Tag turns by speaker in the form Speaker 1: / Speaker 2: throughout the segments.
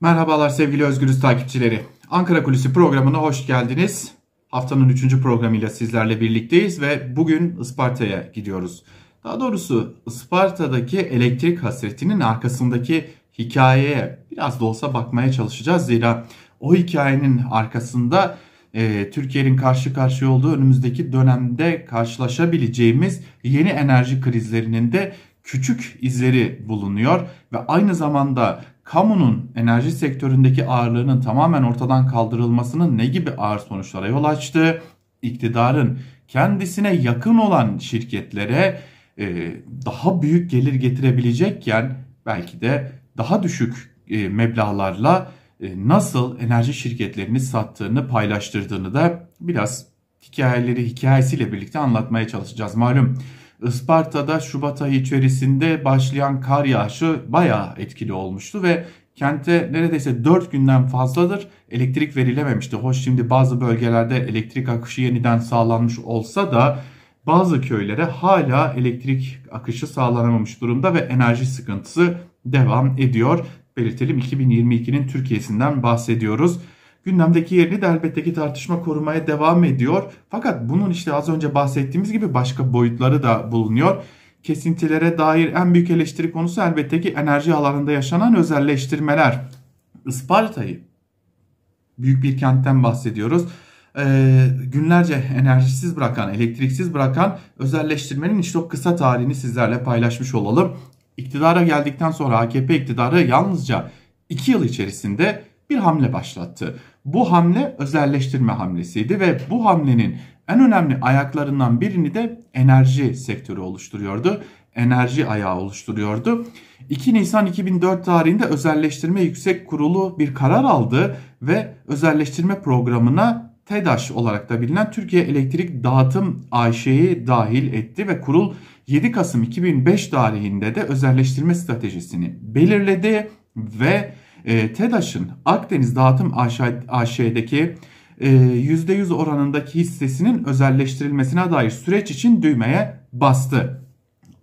Speaker 1: Merhabalar sevgili Özgürüz takipçileri. Ankara Kulisi programına hoş geldiniz. Haftanın 3. programıyla sizlerle birlikteyiz ve bugün Isparta'ya gidiyoruz. Daha doğrusu Isparta'daki elektrik hasretinin arkasındaki hikayeye biraz da olsa bakmaya çalışacağız. Zira o hikayenin arkasında e, Türkiye'nin karşı karşıya olduğu önümüzdeki dönemde karşılaşabileceğimiz yeni enerji krizlerinin de küçük izleri bulunuyor ve aynı zamanda kamunun enerji sektöründeki ağırlığının tamamen ortadan kaldırılmasının ne gibi ağır sonuçlara yol açtı? İktidarın kendisine yakın olan şirketlere e, daha büyük gelir getirebilecekken belki de daha düşük e, meblağlarla e, nasıl enerji şirketlerini sattığını paylaştırdığını da biraz hikayeleri hikayesiyle birlikte anlatmaya çalışacağız malum. Isparta'da Şubat ayı içerisinde başlayan kar yağışı bayağı etkili olmuştu ve kente neredeyse 4 günden fazladır elektrik verilememişti. Hoş şimdi bazı bölgelerde elektrik akışı yeniden sağlanmış olsa da bazı köylere hala elektrik akışı sağlanamamış durumda ve enerji sıkıntısı devam ediyor. Belirtelim 2022'nin Türkiye'sinden bahsediyoruz gündemdeki yerini de elbette ki tartışma korumaya devam ediyor. Fakat bunun işte az önce bahsettiğimiz gibi başka boyutları da bulunuyor. Kesintilere dair en büyük eleştiri konusu elbette ki enerji alanında yaşanan özelleştirmeler. Isparta'yı büyük bir kentten bahsediyoruz. Ee, günlerce enerjisiz bırakan, elektriksiz bırakan özelleştirmenin hiç çok kısa tarihini sizlerle paylaşmış olalım. İktidara geldikten sonra AKP iktidarı yalnızca 2 yıl içerisinde bir hamle başlattı. Bu hamle özelleştirme hamlesiydi ve bu hamlenin en önemli ayaklarından birini de enerji sektörü oluşturuyordu. Enerji ayağı oluşturuyordu. 2 Nisan 2004 tarihinde özelleştirme yüksek kurulu bir karar aldı ve özelleştirme programına TEDAŞ olarak da bilinen Türkiye Elektrik Dağıtım AŞ'yi dahil etti ve kurul 7 Kasım 2005 tarihinde de özelleştirme stratejisini belirledi ve e, TEDAŞ'ın Akdeniz Dağıtım AŞ'deki e, %100 oranındaki hissesinin özelleştirilmesine dair süreç için düğmeye bastı.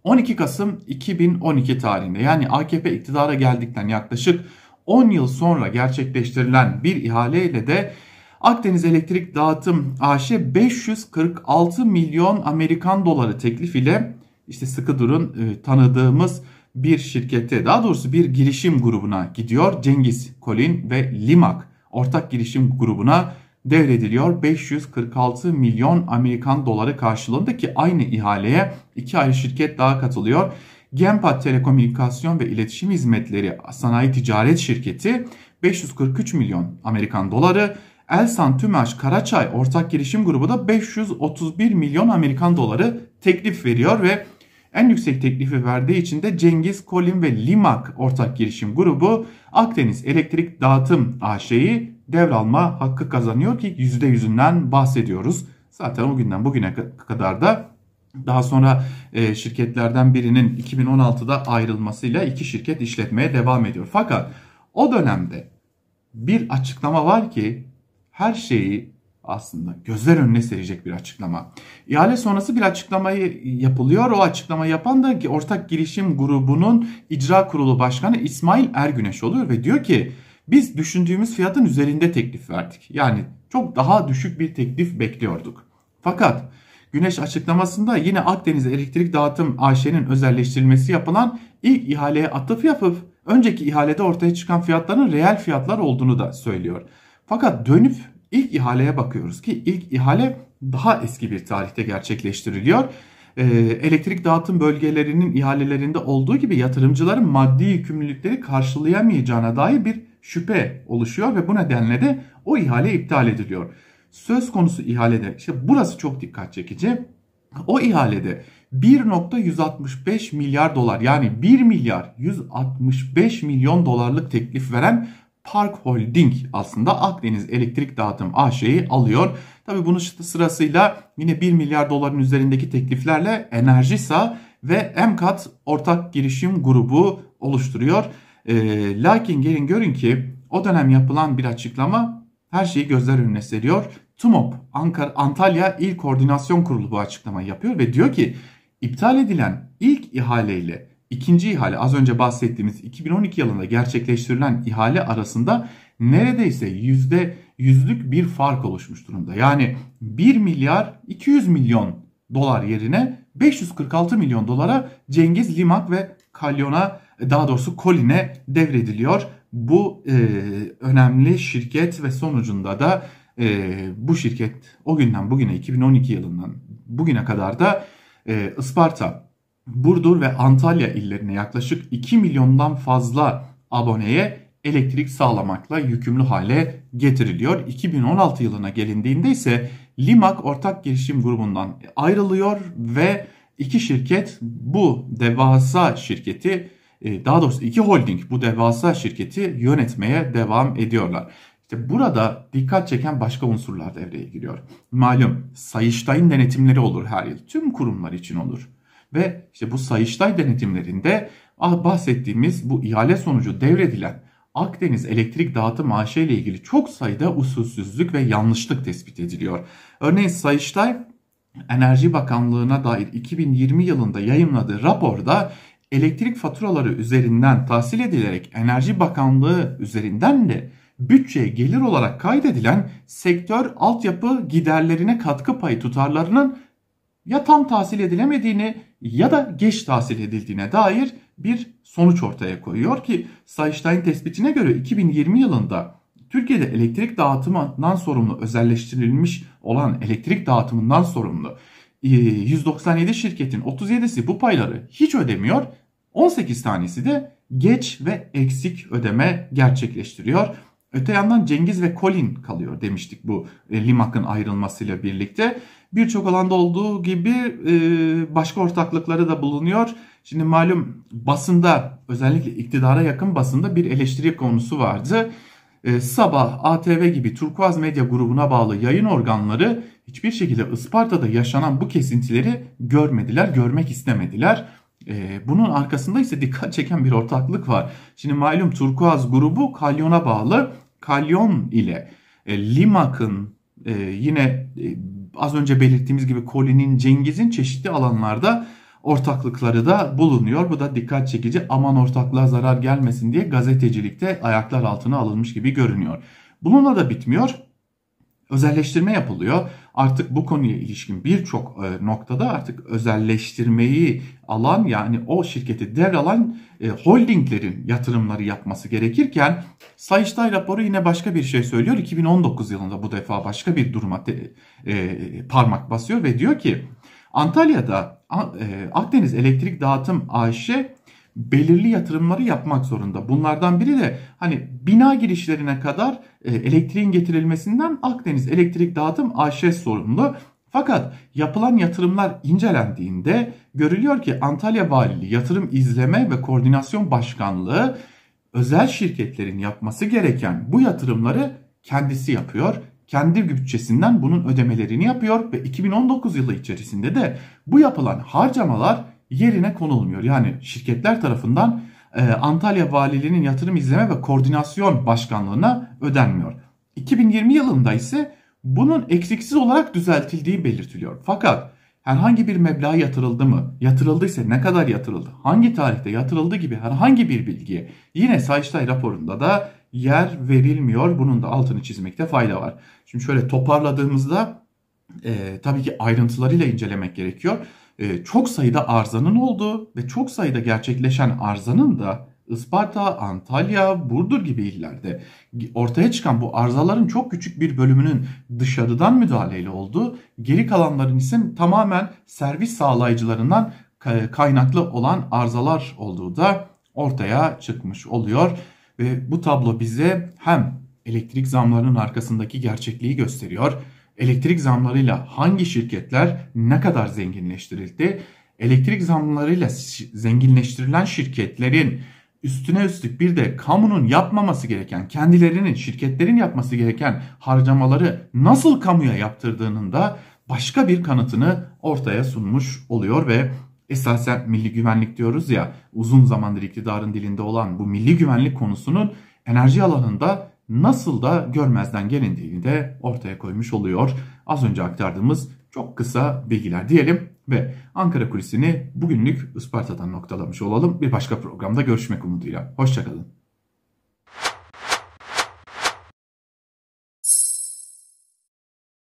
Speaker 1: 12 Kasım 2012 tarihinde yani AKP iktidara geldikten yaklaşık 10 yıl sonra gerçekleştirilen bir ihaleyle de Akdeniz Elektrik Dağıtım AŞ 546 e milyon Amerikan doları teklif ile işte sıkı durun e, tanıdığımız bir şirkete daha doğrusu bir girişim grubuna gidiyor. Cengiz Colin ve Limak ortak girişim grubuna devrediliyor 546 milyon Amerikan doları karşılığında ki aynı ihaleye iki ayrı şirket daha katılıyor. Genpat Telekomünikasyon ve İletişim Hizmetleri Sanayi Ticaret Şirketi 543 milyon Amerikan doları, Elsan Tümaş Karaçay ortak girişim grubu da 531 milyon Amerikan doları teklif veriyor ve en yüksek teklifi verdiği için de Cengiz Kolin ve Limak ortak girişim grubu Akdeniz Elektrik Dağıtım AŞ'yi devralma hakkı kazanıyor ki %100'ünden bahsediyoruz. Zaten o günden bugüne kadar da daha sonra e, şirketlerden birinin 2016'da ayrılmasıyla iki şirket işletmeye devam ediyor. Fakat o dönemde bir açıklama var ki her şeyi aslında gözler önüne serecek bir açıklama. İhale sonrası bir açıklamayı yapılıyor. O açıklama yapan da ortak girişim grubunun icra kurulu başkanı İsmail Ergüneş oluyor ve diyor ki biz düşündüğümüz fiyatın üzerinde teklif verdik. Yani çok daha düşük bir teklif bekliyorduk. Fakat Güneş açıklamasında yine Akdeniz Elektrik Dağıtım AŞ'nin özelleştirilmesi yapılan ilk ihaleye atıf yapıp önceki ihalede ortaya çıkan fiyatların reel fiyatlar olduğunu da söylüyor. Fakat dönüp İlk ihaleye bakıyoruz ki ilk ihale daha eski bir tarihte gerçekleştiriliyor. Ee, elektrik dağıtım bölgelerinin ihalelerinde olduğu gibi yatırımcıların maddi yükümlülükleri karşılayamayacağına dair bir şüphe oluşuyor ve bu nedenle de o ihale iptal ediliyor. Söz konusu ihalede işte burası çok dikkat çekici. O ihalede 1.165 milyar dolar yani 1 milyar 165 milyon dolarlık teklif veren Park Holding aslında Akdeniz Elektrik Dağıtım AŞ'yi alıyor. Tabi bunun sırasıyla yine 1 milyar doların üzerindeki tekliflerle Enerjisa ve MKAT ortak girişim grubu oluşturuyor. E, lakin gelin görün ki o dönem yapılan bir açıklama her şeyi gözler önüne seriyor. TUMOP Ankara, Antalya İl Koordinasyon Kurulu bu açıklamayı yapıyor ve diyor ki iptal edilen ilk ihaleyle İkinci ihale az önce bahsettiğimiz 2012 yılında gerçekleştirilen ihale arasında neredeyse yüzde yüzlük bir fark oluşmuş durumda. Yani 1 milyar 200 milyon dolar yerine 546 milyon dolara Cengiz Limak ve Kalyon'a daha doğrusu Kolin'e devrediliyor. Bu e, önemli şirket ve sonucunda da e, bu şirket o günden bugüne 2012 yılından bugüne kadar da e, Isparta Burdur ve Antalya illerine yaklaşık 2 milyondan fazla aboneye elektrik sağlamakla yükümlü hale getiriliyor. 2016 yılına gelindiğinde ise Limak ortak girişim grubundan ayrılıyor ve iki şirket bu devasa şirketi e, daha doğrusu iki holding bu devasa şirketi yönetmeye devam ediyorlar. İşte burada dikkat çeken başka unsurlar devreye giriyor. Malum Sayıştay'ın denetimleri olur her yıl. Tüm kurumlar için olur ve işte bu Sayıştay denetimlerinde ah, bahsettiğimiz bu ihale sonucu devredilen Akdeniz elektrik dağıtım AŞ ile ilgili çok sayıda usulsüzlük ve yanlışlık tespit ediliyor. Örneğin Sayıştay Enerji Bakanlığı'na dair 2020 yılında yayımladığı raporda elektrik faturaları üzerinden tahsil edilerek Enerji Bakanlığı üzerinden de bütçeye gelir olarak kaydedilen sektör altyapı giderlerine katkı payı tutarlarının ya tam tahsil edilemediğini ya da geç tahsil edildiğine dair bir sonuç ortaya koyuyor ki Sayıştay'ın tespitine göre 2020 yılında Türkiye'de elektrik dağıtımından sorumlu özelleştirilmiş olan elektrik dağıtımından sorumlu 197 e, şirketin 37'si bu payları hiç ödemiyor. 18 tanesi de geç ve eksik ödeme gerçekleştiriyor. Öte yandan Cengiz ve Colin kalıyor demiştik bu e, Limak'ın ayrılmasıyla birlikte. Birçok alanda olduğu gibi e, başka ortaklıkları da bulunuyor. Şimdi malum basında özellikle iktidara yakın basında bir eleştiri konusu vardı. E, Sabah, ATV gibi Turkuaz Medya grubuna bağlı yayın organları hiçbir şekilde Isparta'da yaşanan bu kesintileri görmediler, görmek istemediler. E, bunun arkasında ise dikkat çeken bir ortaklık var. Şimdi malum Turkuaz grubu Kalyon'a bağlı. Kalyon ile Limak'ın yine az önce belirttiğimiz gibi Colin'in Cengiz'in çeşitli alanlarda ortaklıkları da bulunuyor. Bu da dikkat çekici aman ortaklığa zarar gelmesin diye gazetecilikte ayaklar altına alınmış gibi görünüyor. Bununla da bitmiyor özelleştirme yapılıyor. Artık bu konuya ilişkin birçok e, noktada artık özelleştirmeyi alan yani o şirketi devralan e, holdinglerin yatırımları yapması gerekirken Sayıştay raporu yine başka bir şey söylüyor. 2019 yılında bu defa başka bir duruma e, parmak basıyor ve diyor ki Antalya'da Akdeniz Elektrik Dağıtım AŞ belirli yatırımları yapmak zorunda. Bunlardan biri de hani bina girişlerine kadar e, elektriğin getirilmesinden Akdeniz Elektrik Dağıtım AŞ sorumlu. Fakat yapılan yatırımlar incelendiğinde görülüyor ki Antalya Valiliği Yatırım İzleme ve Koordinasyon Başkanlığı özel şirketlerin yapması gereken bu yatırımları kendisi yapıyor. Kendi bütçesinden bunun ödemelerini yapıyor ve 2019 yılı içerisinde de bu yapılan harcamalar yerine konulmuyor. Yani şirketler tarafından e, Antalya Valiliğinin Yatırım izleme ve Koordinasyon Başkanlığına ödenmiyor. 2020 yılında ise bunun eksiksiz olarak düzeltildiği belirtiliyor. Fakat herhangi bir meblağ yatırıldı mı, yatırıldıysa ne kadar yatırıldı, hangi tarihte yatırıldı gibi herhangi bir bilgiye yine Sayıştay raporunda da yer verilmiyor. Bunun da altını çizmekte fayda var. Şimdi şöyle toparladığımızda e, tabii ki ayrıntılarıyla incelemek gerekiyor. Ee, çok sayıda arzanın olduğu ve çok sayıda gerçekleşen arzanın da Isparta, Antalya, Burdur gibi illerde ortaya çıkan bu arzaların çok küçük bir bölümünün dışarıdan müdahaleyle olduğu, geri kalanların ise tamamen servis sağlayıcılarından kaynaklı olan arızalar olduğu da ortaya çıkmış oluyor. Ve bu tablo bize hem elektrik zamlarının arkasındaki gerçekliği gösteriyor elektrik zamlarıyla hangi şirketler ne kadar zenginleştirildi? Elektrik zamlarıyla zenginleştirilen şirketlerin üstüne üstlük bir de kamunun yapmaması gereken, kendilerinin, şirketlerin yapması gereken harcamaları nasıl kamuya yaptırdığının da başka bir kanıtını ortaya sunmuş oluyor ve esasen milli güvenlik diyoruz ya uzun zamandır iktidarın dilinde olan bu milli güvenlik konusunun enerji alanında nasıl da görmezden gelindiğini de ortaya koymuş oluyor. Az önce aktardığımız çok kısa bilgiler diyelim ve Ankara kulisini bugünlük Isparta'dan noktalamış olalım. Bir başka programda görüşmek umuduyla. Hoşçakalın.